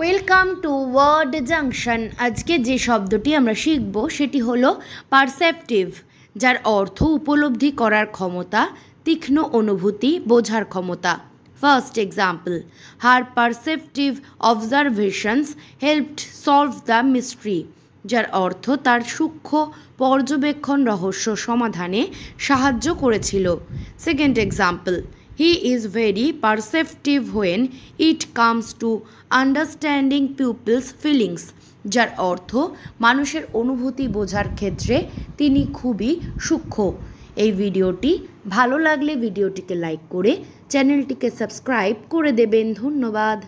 welcome to word junction আজকে যে শব্দটি আমরা শিখব সেটি হলো পারসেপটিভ যার অর্থ উপলব্ধি করার ক্ষমতা তীক্ষ্ণ অনুভূতি বোঝার ক্ষমতা first example her perceptive observations helped solve the mystery যার অর্থ তার সূক্ষ্ম পর্যবেক্ষণ রহস্য সমাধানে সাহায্য করেছিল second example he is very perceptive when it comes to understanding people's feelings যার অর্থ মানুষের অনুভূতি বোঝার ক্ষেত্রে তিনি খুবই সূক্ষ্ম এই ভিডিওটি ভালো লাগলে ভিডিওটিকে লাইক করে চ্যানেলটিকে সাবস্ক্রাইব করে দেবেন ধন্যবাদ